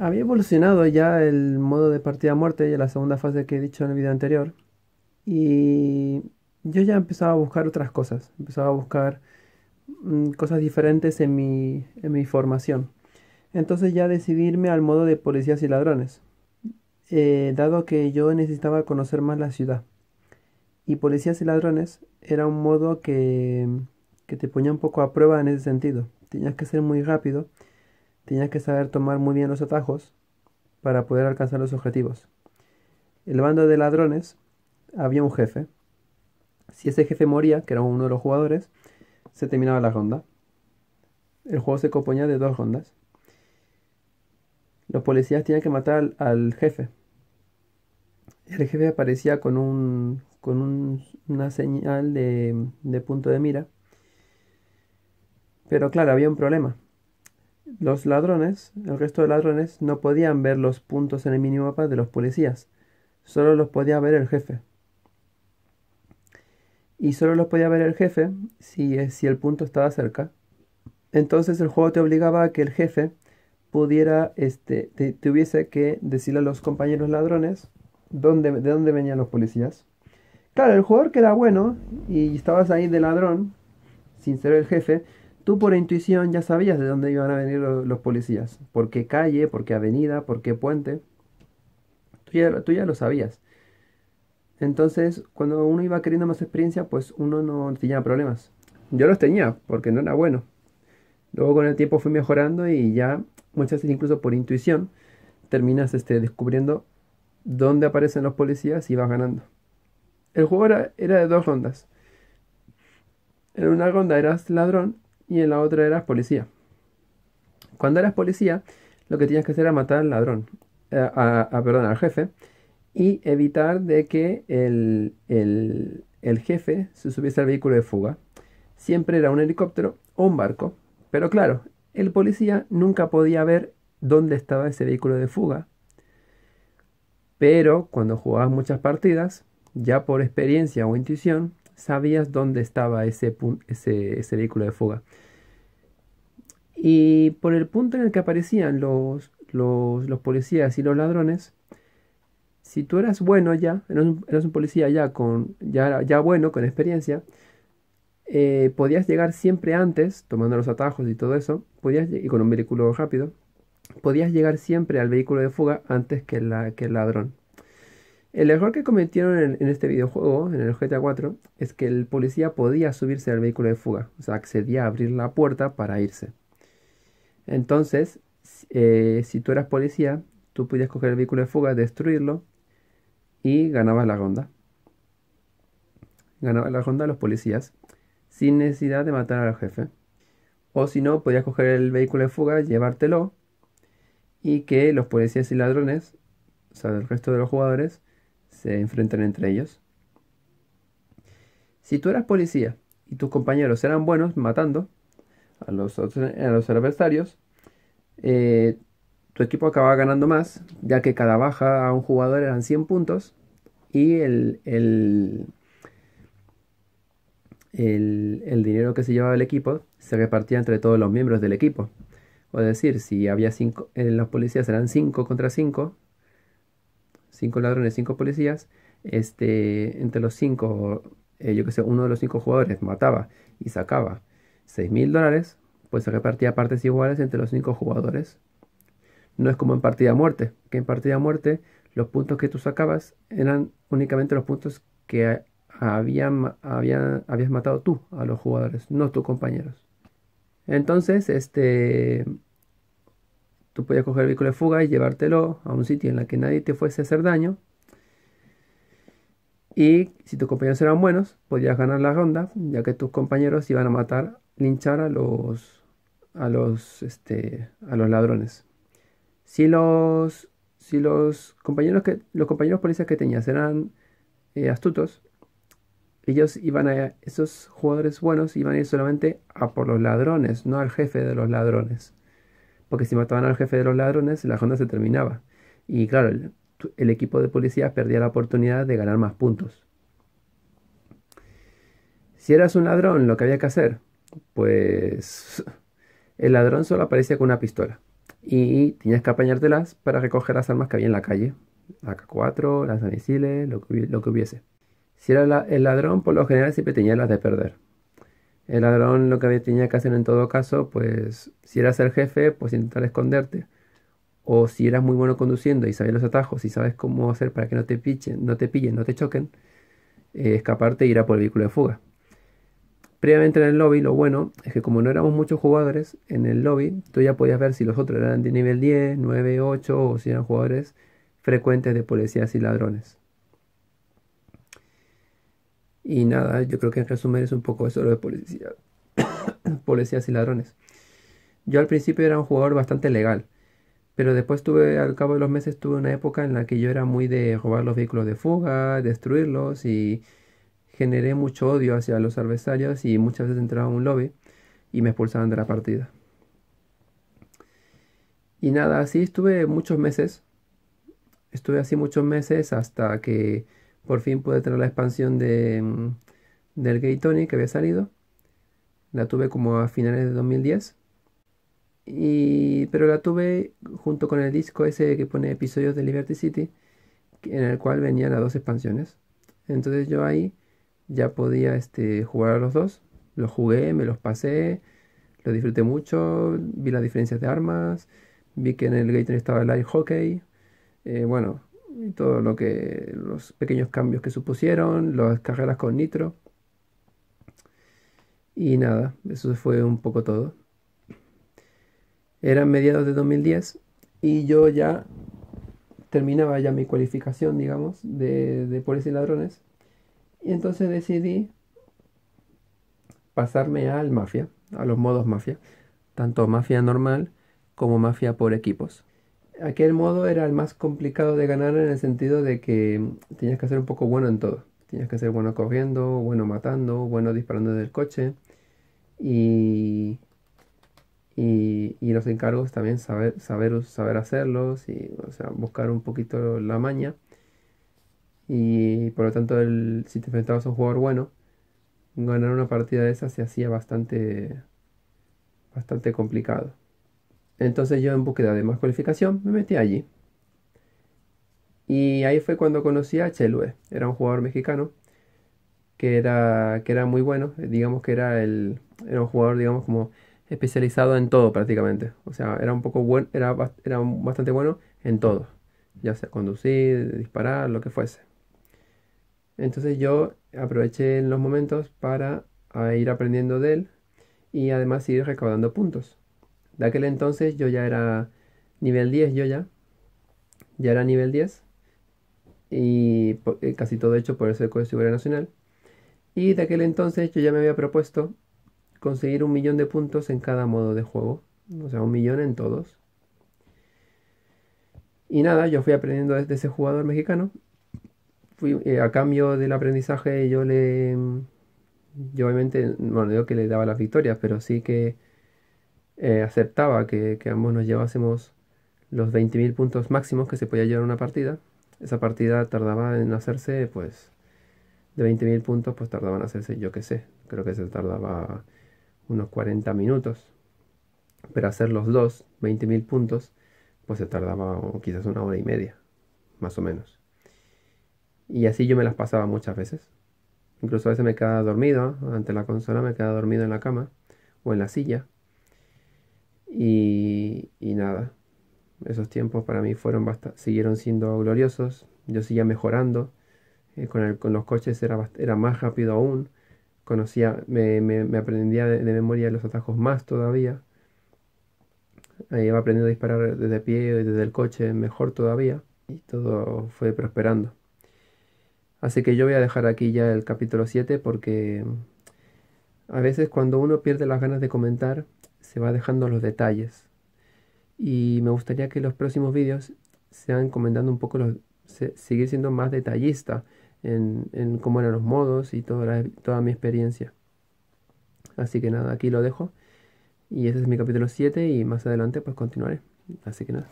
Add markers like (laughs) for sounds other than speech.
había evolucionado ya el modo de partida a muerte, ya la segunda fase que he dicho en el video anterior. Y yo ya empezaba a buscar otras cosas, empezaba a buscar mm, cosas diferentes en mi, en mi formación. Entonces ya decidirme al modo de policías y ladrones, eh, dado que yo necesitaba conocer más la ciudad. Y policías y ladrones era un modo que, que te ponía un poco a prueba en ese sentido. Tenías que ser muy rápido Tenías que saber tomar muy bien los atajos para poder alcanzar los objetivos. El bando de ladrones había un jefe. Si ese jefe moría, que era uno de los jugadores, se terminaba la ronda. El juego se componía de dos rondas. Los policías tenían que matar al, jefe. El jefe aparecía con, un, con una señal de punto de mira. Pero claro, había un problema los ladrones, el resto de ladrones, no podían ver los puntos en el minimapa de los policías. Solo los podía ver el jefe. Y solo los podía ver el jefe si, si el punto estaba cerca. Entonces el juego te obligaba a que el jefe pudiera, este, te, tuviese que decirle a los compañeros ladrones dónde, de dónde venían los policías. Claro, el jugador que era bueno y estabas ahí de ladrón, sin ser el jefe, Tú por intuición ya sabías de dónde iban a venir los, policías. ¿Por qué calle? ¿Por qué avenida? ¿Por qué puente? Tú ya, lo sabías. Entonces, cuando uno iba queriendo más experiencia, pues uno no tenía problemas. Yo los tenía, porque no era bueno. Luego con el tiempo fui mejorando y ya muchas veces incluso por intuición terminas este, descubriendo dónde aparecen los policías y vas ganando. El juego era de dos rondas. En una ronda eras ladrón y en la otra eras policía. Cuando eras policía, lo que tenías que hacer era matar al ladrón, eh, a, perdón, al jefe, y evitar de que el, el, el jefe se subiese al vehículo de fuga. Siempre era un helicóptero o un barco, pero claro, el policía nunca podía ver dónde estaba ese vehículo de fuga. Pero cuando jugabas muchas partidas, ya por experiencia o intuición, sabías dónde estaba ese, vehículo de fuga. Y por el punto en el que aparecían los, policías y los ladrones, si tú eras bueno ya, eras un, policía ya, con, ya, ya bueno, con experiencia, eh, podías llegar siempre antes, tomando los atajos y todo eso, podías, y con un vehículo rápido, podías llegar siempre al vehículo de fuga antes que, que el ladrón. El error que cometieron en, este videojuego, en el GTA 4, es que el policía podía subirse al vehículo de fuga, o sea, accedía a abrir la puerta para irse. Entonces, eh, si tú eras policía, tú podías coger el vehículo de fuga, destruirlo y ganabas la ronda. Ganabas la ronda los policías sin necesidad de matar al jefe. O si no, podías coger el vehículo de fuga, llevártelo y que los policías y ladrones, o sea, el resto de los jugadores, se enfrentan entre ellos. Si tú eras policía y tus compañeros eran buenos matando a los, a los adversarios, eh, tu equipo acababa ganando más, ya que cada baja a un jugador eran 100 puntos y el, el, dinero que se llevaba el equipo se repartía entre todos los miembros del equipo. Es decir, si había cinco, en eh, los policías eran 5 contra 5, cinco ladrones, cinco policías, este, entre los cinco, eh, yo que sé, uno de los cinco jugadores mataba y sacaba seis mil dólares, pues se repartía partes iguales entre los cinco jugadores. No es como en partida muerte, que en partida muerte los puntos que tú sacabas eran únicamente los puntos que habías matado tú a los jugadores, no tus compañeros. Entonces, este, Tú podías coger el vehículo de fuga y llevártelo a un sitio en el que nadie te fuese a hacer daño. Y si tus compañeros eran buenos, podías ganar la ronda, ya que tus compañeros iban a matar, linchar a los, a los, este, a los ladrones. Si los, si los compañeros que, los compañeros policías que tenías eran eh, astutos, ellos iban a, esos jugadores buenos iban a ir solamente a por los ladrones, no al jefe de los ladrones porque si mataban al jefe de los ladrones, la ronda se terminaba. Y claro, el, equipo de policías perdía la oportunidad de ganar más puntos. Si eras un ladrón, lo que había que hacer, pues (laughs) el ladrón solo aparecía con una pistola y tenías que apañártelas para recoger las armas que había en la calle, k 4 las lo lo que hubiese. Si era el ladrón, por lo general siempre tenía las de perder. El ladrón lo que tenía que hacer en todo caso, pues si eras el jefe, pues intentar esconderte. O si eras muy bueno conduciendo y sabías los atajos y sabes cómo hacer para que no te pichen, no te pillen, no te choquen, eh, escaparte e ir a por el vehículo de fuga. Previamente en el lobby, lo bueno es que como no éramos muchos jugadores, en el lobby tú ya podías ver si los otros eran de nivel 10, 9, 8 o si eran jugadores frecuentes de policías y ladrones. Y nada, yo creo que en resumen es un poco eso lo de policía, (coughs) policías y ladrones. Yo al principio era un jugador bastante legal, pero después tuve, al cabo de los meses, tuve una época en la que yo era muy de robar los vehículos de fuga, destruirlos y generé mucho odio hacia los adversarios y muchas veces entraba a un lobby y me expulsaban de la partida. Y nada, así estuve muchos meses. Estuve así muchos meses hasta que por fin pude tener la expansión de, mm, del Gay Tony que había salido. La tuve como a finales de 2010. Y, pero la tuve junto con el disco ese que pone episodios de Liberty City, en el cual venían las dos expansiones. Entonces yo ahí ya podía este, jugar a los dos. Los jugué, me los pasé, lo disfruté mucho, vi las diferencias de armas, vi que en el Tony estaba el ice hockey. Eh, bueno, y todo lo que los pequeños cambios que supusieron, las carreras con nitro. Y nada, eso fue un poco todo. Eran mediados de 2010 y yo ya terminaba ya mi cualificación, digamos, de, de policía y ladrones. Y entonces decidí pasarme al mafia, a los modos mafia, tanto mafia normal como mafia por equipos aquel modo era el más complicado de ganar en el sentido de que tenías que ser un poco bueno en todo. Tenías que ser bueno corriendo, bueno matando, bueno disparando desde el coche. Y, y, y los encargos también saber, saber, saber hacerlos y o sea, buscar un poquito la maña. Y por lo tanto, el, si te enfrentabas a un jugador bueno, ganar una partida de esas se hacía bastante, bastante complicado. Entonces yo en búsqueda de más cualificación me metí allí. Y ahí fue cuando conocí a Chelue. Era un jugador mexicano que era, que era muy bueno. Eh, digamos que era, el, era un jugador, digamos, como especializado en todo prácticamente. O sea, era un poco bueno, era, era bastante bueno en todo. Ya sea conducir, disparar, lo que fuese. Entonces yo aproveché los momentos para ir aprendiendo de él y además ir recaudando puntos. De aquel entonces yo ya era nivel 10, yo ya. Ya era nivel 10. Y eh, casi todo hecho por el código de Seguridad Nacional. Y de aquel entonces yo ya me había propuesto conseguir un millón de puntos en cada modo de juego. O sea, un millón en todos. Y nada, yo fui aprendiendo desde ese jugador mexicano. Fui, eh, a cambio del aprendizaje yo le... Yo obviamente, bueno, digo que le daba las victorias, pero sí que eh, aceptaba que, ambos nos llevásemos los 20.000 puntos máximos que se podía llevar una partida. Esa partida tardaba en hacerse, pues, de 20.000 puntos, pues tardaban en hacerse, yo qué sé, creo que se tardaba unos 40 minutos. Pero hacer los dos, 20.000 puntos, pues se tardaba quizás una hora y media, más o menos. Y así yo me las pasaba muchas veces. Incluso a veces me quedaba dormido ante la consola, me quedaba dormido en la cama o en la silla y, nada, esos tiempos para mí fueron siguieron siendo gloriosos, yo seguía mejorando, eh, con, el, con, los coches era, era más rápido aún, conocía, me, me, aprendía de, de, memoria los atajos más todavía, ahí iba aprendiendo a disparar desde pie, y desde el coche mejor todavía, y todo fue prosperando. Así que yo voy a dejar aquí ya el capítulo 7 porque a veces cuando uno pierde las ganas de comentar, se va dejando los detalles. Y me gustaría que los próximos vídeos sean comentando un poco los, seguir siendo más detallista en, en, cómo eran los modos y toda, toda mi experiencia. Así que nada, aquí lo dejo. Y ese es mi capítulo 7 y más adelante pues continuaré. Así que nada.